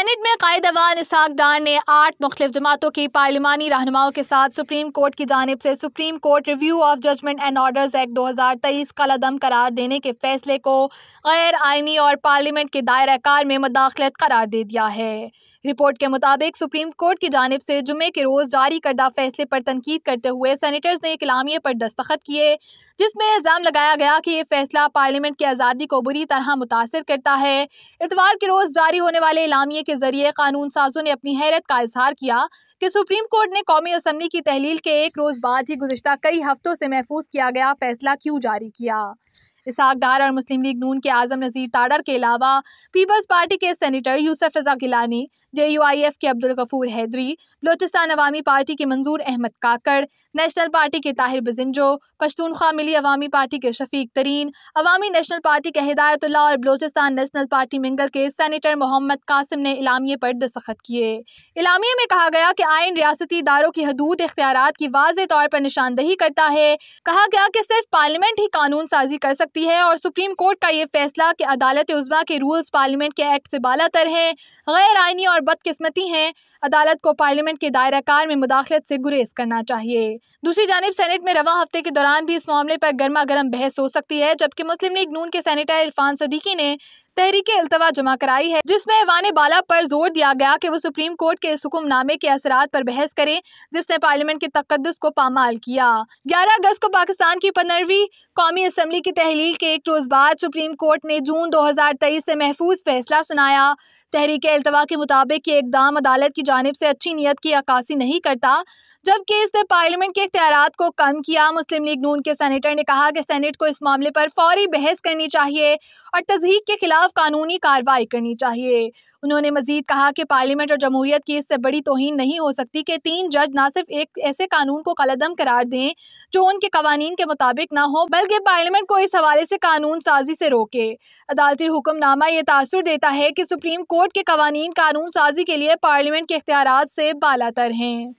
senate में कायद अवान इसहाक डार ने आठ मुख्तफ जमातों की पार्लिमानी रहनुमाओं के साथ सुप्रीम कोर्ट की जानब से supreme court review of judgment and orders act दो हज़ार तेईस का लदम करार देने के फैसले को गैर आइनी और पार्लियामेंट के दायरा कार में मदाखलत करार दे दिया है रिपोर्ट के मुताबिक सुप्रीम कोर्ट की जानब से जुमे के रोज़ जारी करदा फैसले पर तनकीद करते हुए सैनिटर्स ने इलामिए पर दस्तखत किए जिसमें इल्ज़ाम लगाया गया कि ये फैसला पार्लियामेंट की आज़ादी को बुरी तरह मुतासर करता है इतवार के रोज़ जारी होने वाले इलामिए के जरिए कानून साजों ने अपनी हैरत का इजहार किया कि सुप्रीम कोर्ट ने कौमी असम्बली की तहलील के एक रोज़ बाद ही गुजशत कई हफ्तों से महफूज किया गया फैसला क्यों जारी किया इसाक डार और मुस्लिम लीग नून के आजम नज़ीर ताडर के अलावा पीपल्स पार्टी के senator Yusuf Raza Gilani J U I F के अब्दुल गफूर हैदरी बलोचिस्तान अवामी पार्टी के मंजूर अहमद काकड़ नेशनल पार्टी के ताहिर बजिंजो पश्तूनख्वा मिली अवामी पार्टी के शफीक तरीन अवामी नेशनल पार्टी के हिदायतुल्ला और बलोचिस्तान नेशनल पार्टी मिंगल के सैनीटर मोहम्मद कासिम ने इलामिये पर दस्तखत किए इलामिये में कहा गया कि आयन रियासती इदारों की हदूद इख्तियार की वाज तौर पर निशानदही करता है कहा गया कि सिर्फ पार्लियामेंट ही कानून साजी कर सकता सकती है और सुप्रीम कोर्ट का ये फैसला कि अदालत उजमा के रूल्स पार्लियामेंट के एक्ट से बालातर हैं गैर आइनी और बदकस्मती हैं अदालत को पार्लियामेंट के दायरा कार में मुदाखलत से गुरेज करना चाहिए दूसरी जानब सेनेट में रवा हफ्ते के दौरान भी इस मामले पर गर्मा गर्म बहस हो सकती है जबकि मुस्लिम लीग नून के सैनिटर इरफान सदीकी ने तहरीक अल्तवा जमा कराई है जिसमे ऐवान बाला पर जोर दिया गया की वो सुप्रीम कोर्ट के इस हुक्मनामे के असर पर बहस करे जिसने पार्लियामेंट के तकदस को पामाल किया ग्यारह अगस्त को पाकिस्तान की पंद्रहवीं कौमी असम्बली की तहलील के एक रोज बाद सुप्रीम कोर्ट ने जून दो हजार तेईस से महफूज फैसला सुनाया तहरीक अल्तवा के मुताबिक ये इकदाम अदालत की जानब से अच्छी नीयत की अक्सी नहीं करता जबकि इसने पार्लियामेंट के इख्तियार को कम किया मुस्लिम लीग नून के सेनेटर ने कहा कि सेनेट को इस मामले पर फौरी बहस करनी चाहिए और तजहीक के खिलाफ कानूनी कार्रवाई करनी चाहिए उन्होंने मजीद कहा कि पार्लियामेंट और जमहूरियत की इससे बड़ी तोहन नहीं हो सकती कि तीन जज ना सिर्फ एक ऐसे कानून को कलदम करार दें जो उनके कवानीन के मुताबिक ना हो बल्कि पार्लियामेंट को इस हवाले से कानून साजी से रोके अदालती हुक्मनामा ये तासर देता है कि सुप्रीम कोर्ट के कवानीन कानून साजी के लिए पार्लियामेंट के इख्तियार से बालातर हैं